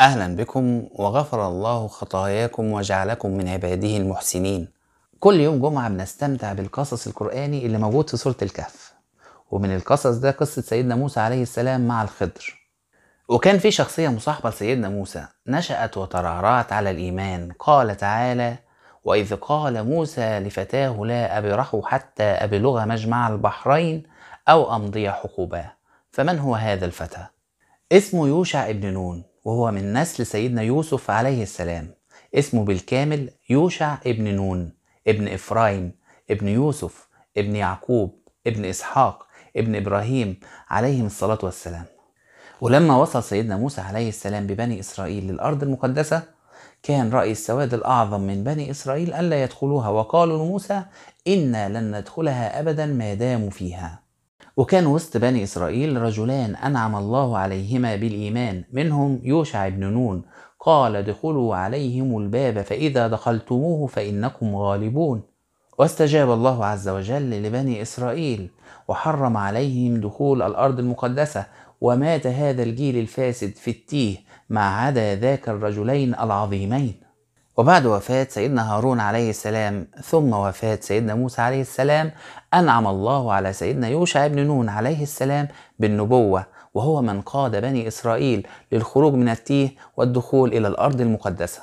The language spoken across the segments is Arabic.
أهلا بكم وغفر الله خطاياكم وجعلكم من عباده المحسنين كل يوم جمعة بنستمتع بالقصص القرآني اللي موجود في سورة الكهف ومن القصص ده قصة سيدنا موسى عليه السلام مع الخضر وكان في شخصية مصاحبة لسيدنا موسى نشأت وترعرعت على الإيمان قال تعالى وإذ قال موسى لفتاه لا أبرح حتى أبلغ مجمع البحرين أو أمضي حقوبا فمن هو هذا الفتى؟ اسمه يوشع ابن نون وهو من نسل سيدنا يوسف عليه السلام اسمه بالكامل يوشع ابن نون ابن إفرايم ابن يوسف ابن يعقوب ابن إسحاق ابن إبراهيم عليهم الصلاة والسلام ولما وصل سيدنا موسى عليه السلام ببني إسرائيل للأرض المقدسة كان رأي السواد الأعظم من بني إسرائيل ألا يدخلوها وقالوا لموسى إنا لن ندخلها أبدا ما داموا فيها وكان وسط بني إسرائيل رجلان أنعم الله عليهما بالإيمان منهم يوشع بن نون قال ادخلوا عليهم الباب فإذا دخلتموه فإنكم غالبون واستجاب الله عز وجل لبني إسرائيل وحرم عليهم دخول الأرض المقدسة ومات هذا الجيل الفاسد في التيه ما عدا ذاك الرجلين العظيمين وبعد وفاة سيدنا هارون عليه السلام ثم وفاة سيدنا موسى عليه السلام أنعم الله على سيدنا يوشع بن نون عليه السلام بالنبوة وهو من قاد بني إسرائيل للخروج من التيه والدخول إلى الأرض المقدسة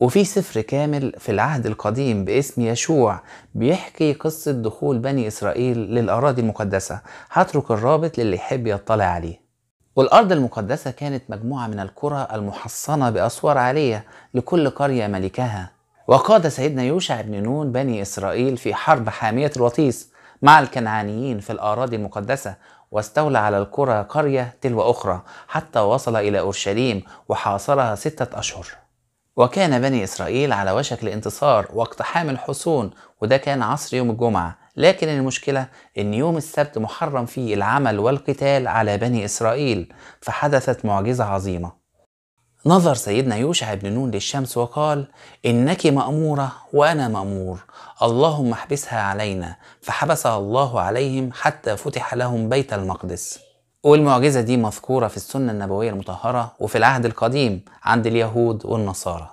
وفي سفر كامل في العهد القديم باسم يشوع بيحكي قصة دخول بني إسرائيل للأراضي المقدسة هترك الرابط للي يحب يطلع عليه والأرض المقدسة كانت مجموعة من القرى المحصنة بأسوار عالية لكل قرية ملكها وقاد سيدنا يوشع بن نون بني إسرائيل في حرب حامية الوطيس مع الكنعانيين في الأراضي المقدسة واستولى على القرى قرية تلو أخرى حتى وصل إلى أورشليم وحاصرها ستة أشهر وكان بني إسرائيل على وشك الانتصار واقتحام الحصون وده كان عصر يوم الجمعة لكن المشكلة إن يوم السبت محرم فيه العمل والقتال على بني إسرائيل فحدثت معجزة عظيمة نظر سيدنا يوشع بن نون للشمس وقال إنك مأمورة وأنا مأمور اللهم احبسها علينا فحبسها الله عليهم حتى فتح لهم بيت المقدس والمعجزة دي مذكورة في السنة النبوية المطهرة وفي العهد القديم عند اليهود والنصارى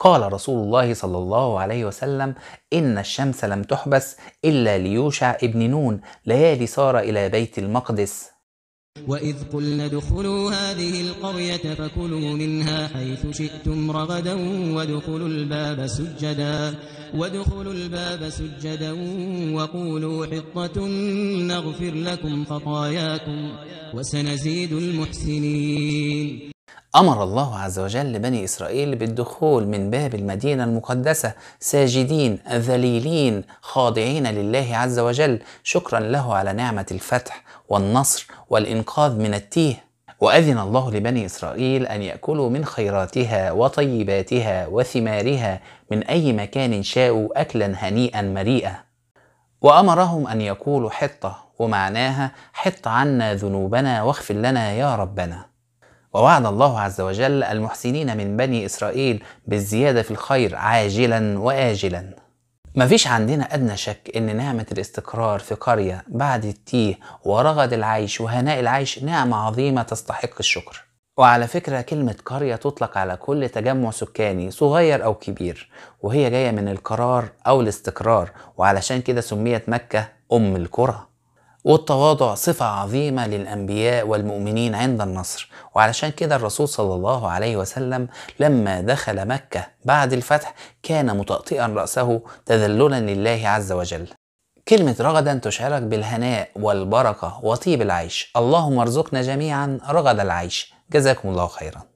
قال رسول الله صلى الله عليه وسلم إن الشمس لم تحبس إلا ليوشع ابن نون ليالي سار إلى بيت المقدس وإذ قلنا ادخلوا هذه القرية فكلوا منها حيث شئتم رغدا وادخلوا الباب سجدا وادخلوا الباب سجدا وقولوا حطة نغفر لكم خطاياكم وسنزيد المحسنين أمر الله عز وجل بني إسرائيل بالدخول من باب المدينة المقدسة ساجدين ذليلين خاضعين لله عز وجل شكرا له على نعمة الفتح والنصر والإنقاذ من التيه وأذن الله لبني إسرائيل أن يأكلوا من خيراتها وطيباتها وثمارها من أي مكان شاءوا أكلا هنيئا مريئا وأمرهم أن يقولوا حطة ومعناها حط عنا ذنوبنا واغفر لنا يا ربنا ووعد الله عز وجل المحسنين من بني إسرائيل بالزيادة في الخير عاجلا وآجلا مفيش عندنا أدنى شك إن نعمة الاستقرار في قرية بعد التيه ورغد العيش وهناء العيش نعمة عظيمة تستحق الشكر وعلى فكرة كلمة قرية تطلق على كل تجمع سكاني صغير أو كبير وهي جاية من القرار أو الاستقرار وعلشان كده سميت مكة أم القرى والتواضع صفة عظيمة للأنبياء والمؤمنين عند النصر وعلشان كده الرسول صلى الله عليه وسلم لما دخل مكة بعد الفتح كان متأطئا رأسه تذللا لله عز وجل كلمة رغدا تشعرك بالهناء والبركة وطيب العيش اللهم ارزقنا جميعا رغد العيش جزاكم الله خيرا